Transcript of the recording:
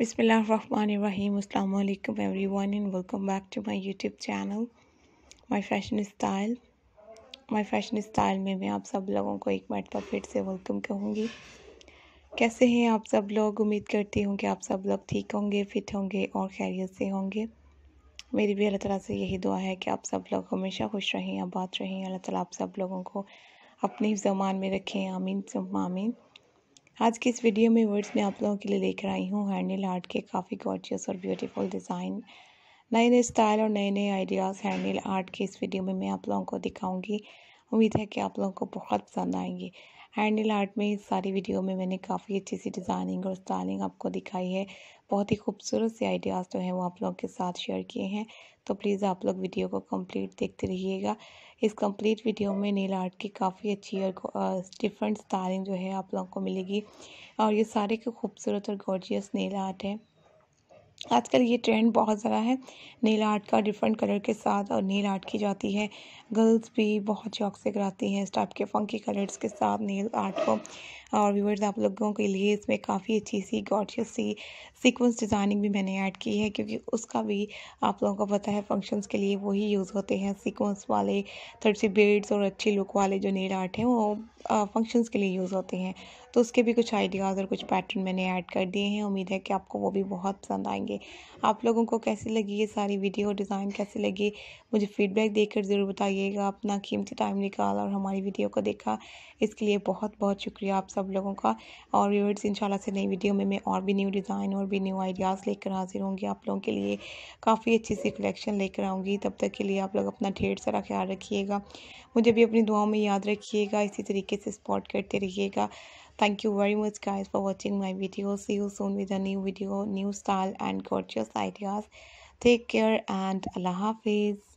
Bismillahirrahmanirrahim. Assalamu everyone and welcome back to my YouTube channel My fashion Style. My fashion Style में मैं आप सब लोगों को एक मरतबा तो फिर से वेलकम कहूँगी कैसे हैं आप सब लोग उम्मीद करती हूँ कि आप सब लोग ठीक होंगे फिट होंगे और खैरियत से होंगे मेरी भी अल्लाह ताला से यही दुआ है कि आप सब लोग हमेशा खुश रहें आबाद रहें अल्लाह ताला आप सब लोगों को अपने जमान में रखें आमीन सब आमीन आज के इस वीडियो में वर्ड्स में आप लोगों के लिए लेकर आई हूँ हैंडल आर्ट के काफ़ी गॉर्जियस और ब्यूटीफुल डिज़ाइन नए नए स्टाइल और नए नए आइडियाज़ हैंडल आर्ट के इस वीडियो में मैं आप लोगों को दिखाऊंगी उम्मीद है कि आप लोगों को बहुत पसंद आएंगे हैंडल आर्ट में इस सारी वीडियो में मैंने काफ़ी अच्छी सी डिज़ाइनिंग और स्टाइलिंग आपको दिखाई है बहुत ही खूबसूरत से आइडियाज़ जो हैं वो आप लोगों के साथ शेयर किए हैं तो प्लीज़ आप लोग वीडियो को कंप्लीट देखते रहिएगा इस कंप्लीट वीडियो में नील आर्ट की काफ़ी अच्छी और डिफरेंट स्टाइलिंग जो है आप लोगों को मिलेगी और ये सारे के खूबसूरत और गॉर्जियस नील आर्ट है आजकल ये ट्रेंड बहुत ज़्यादा है नेल आर्ट का डिफरेंट कलर के साथ और नेल आर्ट की जाती है गर्ल्स भी बहुत शौक से कराती हैं इस टाइप के फंकी कलर्स के साथ नेल आर्ट को और व्यूवर्स आप लोगों के लिए इसमें काफ़ी अच्छी सी गॉटियस सी सीक्वेंस डिज़ाइनिंग भी मैंने ऐड की है क्योंकि उसका भी आप लोगों को पता है फंक्शंस के लिए वही यूज़ होते हैं सीक्वेंस वाले थोड़ी सी बेड्स और अच्छे लुक वाले जो नेल आर्ट हैं वो फंक्शंस के लिए यूज़ होते हैं तो उसके भी कुछ आइडियाज़ और कुछ पैटर्न मैंने ऐड कर दिए हैं उम्मीद है कि आपको वो भी बहुत पसंद आएंगे आप लोगों को कैसी लगी ये सारी वीडियो डिज़ाइन कैसी लगी मुझे फीडबैक देकर ज़रूर बताइएगा अपना कीमती टाइम निकाला और हमारी वीडियो को देखा इसके लिए बहुत बहुत शुक्रिया आप सब लोगों का और व्यूवर्स इंशाल्लाह से नई वीडियो में मैं और भी न्यू डिज़ाइन और भी न्यू आइडियाज़ लेकर हाजिर होंगी आप लोगों के लिए काफ़ी अच्छी सी कलेक्शन लेकर आऊँगी तब तक के लिए आप लोग अपना ढेर सारा ख्याल रखिएगा मुझे भी अपनी दुआओं में याद रखिएगा इसी तरीके से सपोर्ट करते रहिएगा thank you very much guys for watching my video see you soon with a new video new style and gorgeous ideas take care and allah hafiz